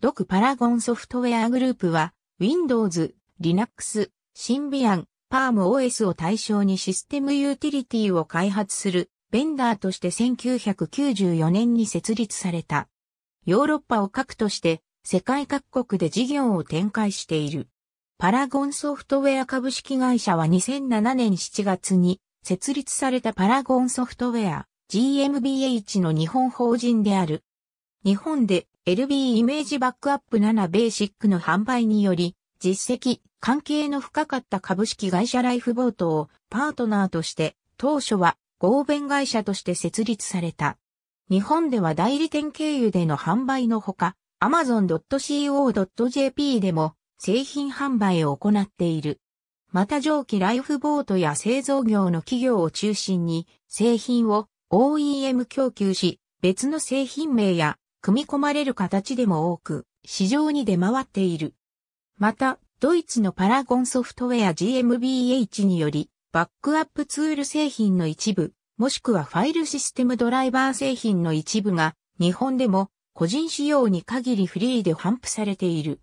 独パラゴンソフトウェアグループは、Windows、Linux、シンビアン、パーム OS を対象にシステムユーティリティを開発する、ベンダーとして1994年に設立された。ヨーロッパを核として、世界各国で事業を展開している。パラゴンソフトウェア株式会社は2007年7月に設立されたパラゴンソフトウェア GmbH の日本法人である日本で LB イメージバックアップ7ベーシックの販売により、実績、関係の深かった株式会社ライフボートをパートナーとして、当初は合弁会社として設立された。日本では代理店経由での販売のほか、amazon.co.jp でも製品販売を行っている。また上記ライフボートや製造業の企業を中心に製品を OEM 供給し、別の製品名や組み込まれる形でも多く、市場に出回っている。また、ドイツのパラゴンソフトウェア GmbH により、バックアップツール製品の一部、もしくはファイルシステムドライバー製品の一部が、日本でも個人仕様に限りフリーで販布されている。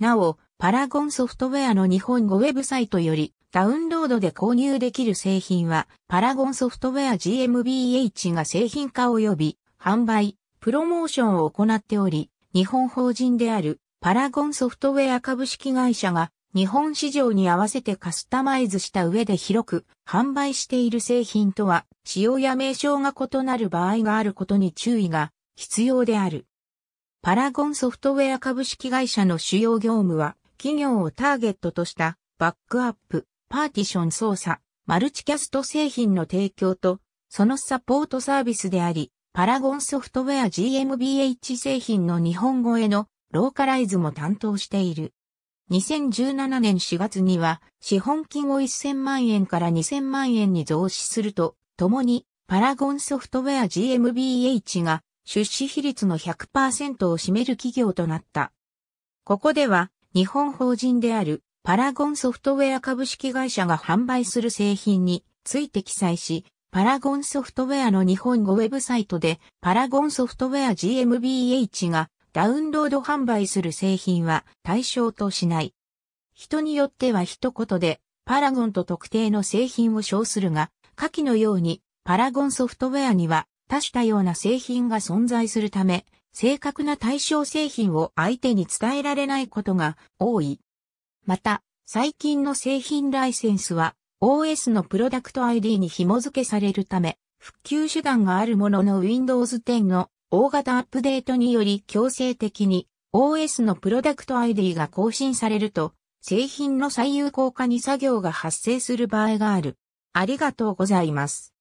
なお、パラゴンソフトウェアの日本語ウェブサイトよりダウンロードで購入できる製品は、パラゴンソフトウェア GmbH が製品化及び販売、プロモーションを行っており、日本法人であるパラゴンソフトウェア株式会社が日本市場に合わせてカスタマイズした上で広く販売している製品とは使用や名称が異なる場合があることに注意が必要である。パラゴンソフトウェア株式会社の主要業務は企業をターゲットとしたバックアップ、パーティション操作、マルチキャスト製品の提供とそのサポートサービスであり、パラゴンソフトウェア GmbH 製品の日本語へのローカライズも担当している。2017年4月には資本金を1000万円から2000万円に増資すると、共にパラゴンソフトウェア GmbH が出資比率の100%を占める企業となった。ここでは日本法人であるパラゴンソフトウェア株式会社が販売する製品について記載し、パラゴンソフトウェアの日本語ウェブサイトで、パラゴンソフトウェア GmbH がダウンロード販売する製品は対象としない。人によっては一言で、パラゴンと特定の製品を称するが、下記のように、パラゴンソフトウェアには多種多様な製品が存在するため、正確な対象製品を相手に伝えられないことが多い。また、最近の製品ライセンスは OS のプロダクト ID に紐付けされるため、復旧手段があるものの Windows 10の大型アップデートにより強制的に OS のプロダクト ID が更新されると、製品の最有効化に作業が発生する場合がある。ありがとうございます。